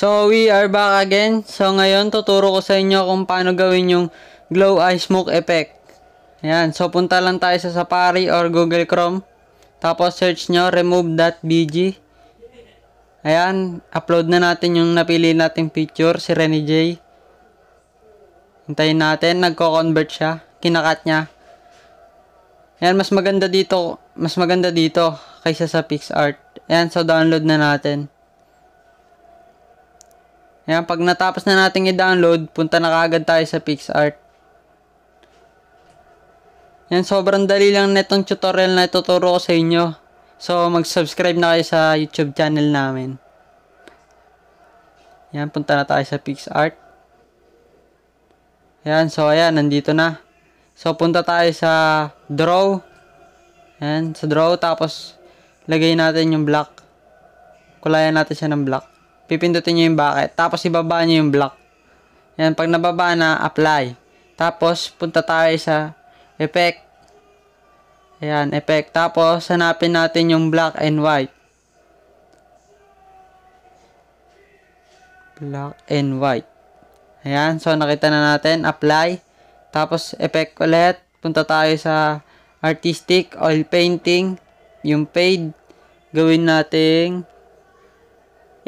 So, we are back again. So, ngayon, tuturo ko sa inyo kung paano gawin yung glow eye smoke effect. Ayan. So, punta lang tayo sa Safari or Google Chrome. Tapos, search nyo, remove.bg. Ayan. Upload na natin yung napili nating picture, si Renny J. Hintayin natin. Nagko-convert siya. Kinakat niya. Ayan, mas maganda dito. Mas maganda dito kaysa sa PixArt. Ayan, so download na natin. Ayan, pag natapos na nating i-download, punta na kagad tayo sa PixArt. Yan, sobrang dali lang netong tutorial na ituturo ko sa inyo. So, mag-subscribe na kayo sa YouTube channel namin. Yan, punta na tayo sa PixArt. Yan, so ayan, nandito na. So, punta tayo sa draw. Yan, sa draw. Tapos, lagay natin yung black. Kulayan natin siya ng black pipindutin nyo yung bakit. Tapos, ibaba nyo yung block. Yan, pag nababa na, apply. Tapos, punta tayo sa effect. Ayan, effect. Tapos, hanapin natin yung black and white. Black and white. Ayan, so nakita na natin. Apply. Tapos, effect ulit. Punta tayo sa artistic, oil painting, yung paid. Gawin natin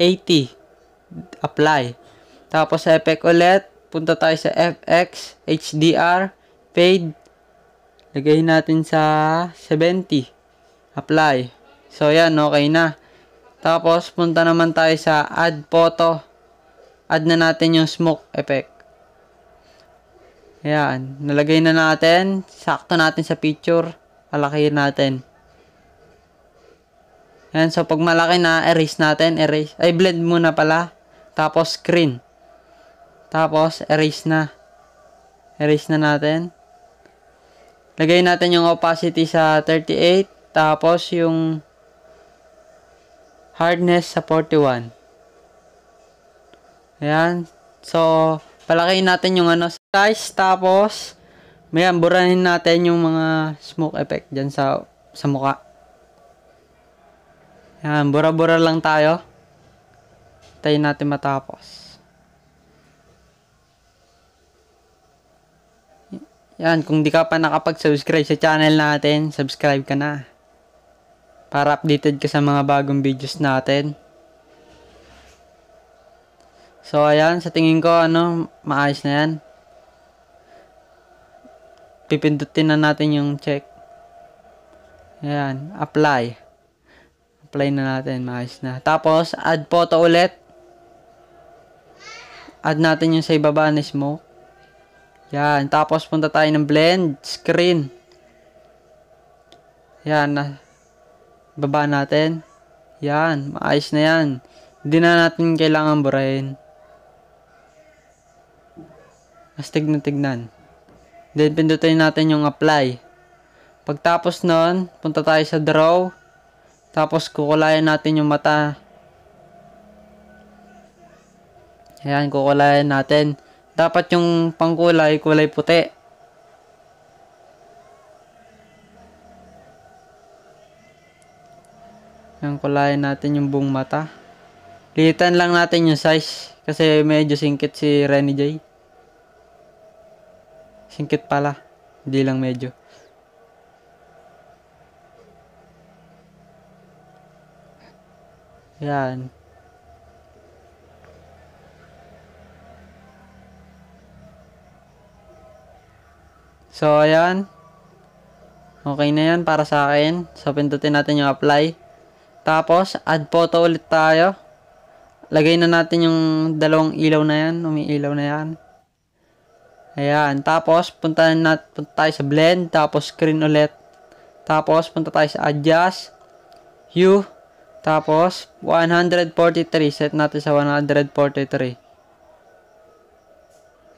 80. Apply. Tapos sa FX ulit, punta tayo sa FX, HDR, fade Lagay natin sa 70. Apply. So, yan. Okay na. Tapos, punta naman tayo sa add photo. Add na natin yung smoke effect. yan Nalagay na natin. Sakto natin sa picture. Alakihin natin. Ayan, so pag malaki na, erase natin, erase. Ay, blend muna pala. Tapos, screen. Tapos, erase na. Erase na natin. Lagay natin yung opacity sa 38. Tapos, yung hardness sa 41. Ayan. So, palakayin natin yung ano size. Tapos, mayan, burahin natin yung mga smoke effect dyan sa, sa mukha. Ayan, bura-bura lang tayo. Tayo natin matapos. Yan, kung di ka pa nakapag-subscribe sa channel natin, subscribe ka na. Para updated ka sa mga bagong videos natin. So, ayan, sa tingin ko, ano, maayos na yan pipindutin na natin yung check. Ayan, apply. Apply na natin. Maayos na. Tapos, add photo ulit. Add natin yung sa ibaba ni smoke. Yan. Tapos, punta tayo ng blend screen. Yan. Na, baba natin. Yan. Maayos na yan. Hindi na natin kailangan burahin. Mas tignan-tignan. Then, pindutin natin yung apply. Pagtapos nun, punta tayo sa draw. Tapos kukulayan natin yung mata. Ayan, kukulayan natin. Dapat yung pangkulay, kulay puti. Ayan, kulayan natin yung buong mata. Lilitan lang natin yung size. Kasi medyo singkit si Renny J. Singkit pala. Hindi lang medyo. Yan. So, ayan. Okay na yan para sa akin. So, pindutin natin yung apply. Tapos, add photo ulit tayo. Lagay na natin yung dalawang ilaw na yan. Umiilaw na yan. Ayan. Tapos, punta, na, punta tayo sa blend. Tapos, screen ulit. Tapos, punta tayo sa adjust. Hue. Tapos, 143. Set natin sa 143.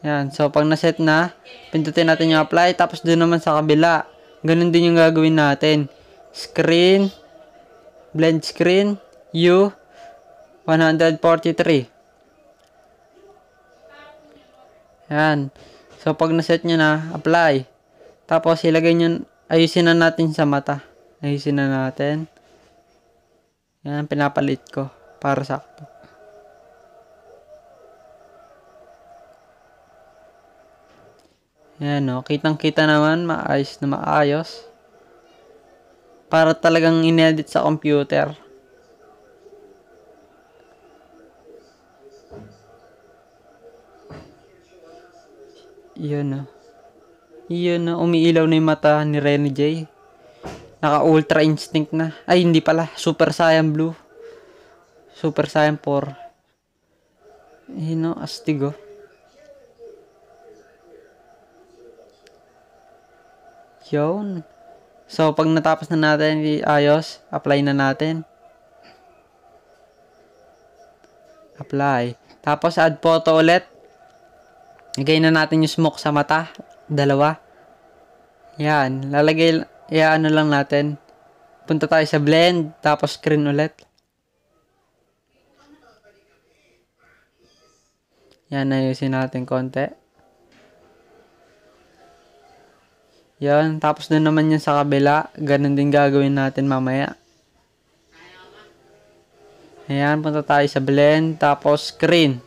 Yan. So, pag na-set na, pindutin natin yung apply. Tapos, doon naman sa kabila. Ganun din yung gagawin natin. Screen, blend screen, U, 143. Yan. So, pag na-set nyo na, apply. Tapos, ilagay nyo, ayusin na natin sa mata. Ayusin na natin. Yan ang pinapalit ko para sakto. Yan o. Oh. Kitang kita naman. Maayos na maayos. Para talagang inedit sa computer. Yan o. Oh. Yan o. Oh. Umiilaw na yung mata ni Renny J. Naka Ultra Instinct na. Ay, hindi pala. Super Saiyan Blue. Super Saiyan 4. hino astigo astig oh. Yun. So, pag natapos na natin, ayos, apply na natin. Apply. Tapos, add photo ulit. Lagay na natin yung smoke sa mata. Dalawa. Yan. Lalagay, ano lang natin. Punta tayo sa blend, tapos screen ulit. Yan, ayusin natin konti. Yan, tapos din naman yan sa kabila. Ganun din gagawin natin mamaya. Ayan, punta tayo sa blend, tapos screen.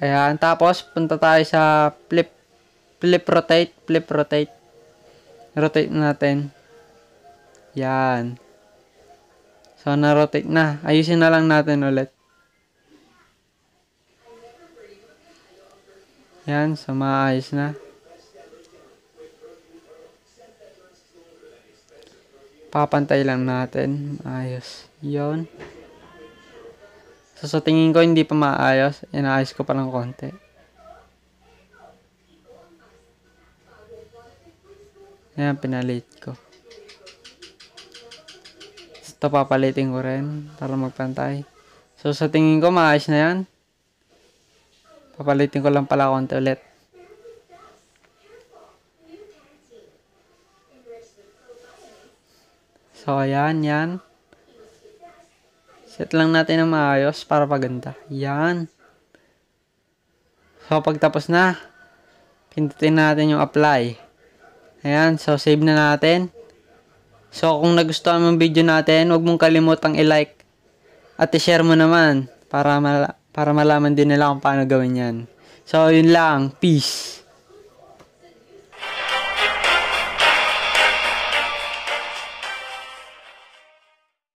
Ayan, tapos punta tayo sa flip, flip rotate, flip rotate rotate natin. Yan. So, na-rotate na. Ayusin na lang natin ulit. Yan. So, maayos na. Papantay lang natin. Ayos. Yun. So, sa so, tingin ko, hindi pa maayos. Inaayos ko pa ng konti. Ayan, pinalit ko. Ito, papalitin ko rin para magpantay. So, sa tingin ko, maayos na yan. Papalitin ko lang pala konti ulit. So, ayan, yan. Set lang natin ng maayos para paganda. Yan. So, pagtapos na, pindutin natin yung apply. Ayan, so save na natin. So kung nagustuhan mo ang video natin, huwag mong kalimutang i-like at i-share mo naman para, mala para malaman din nila kung paano gawin yan. So yun lang, peace!